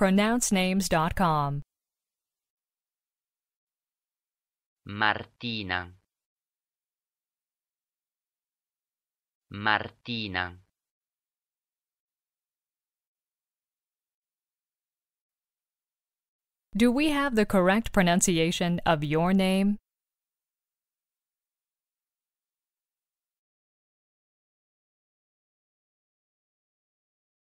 pronouncenames.com. Martina Martina Do we have the correct pronunciation of your name?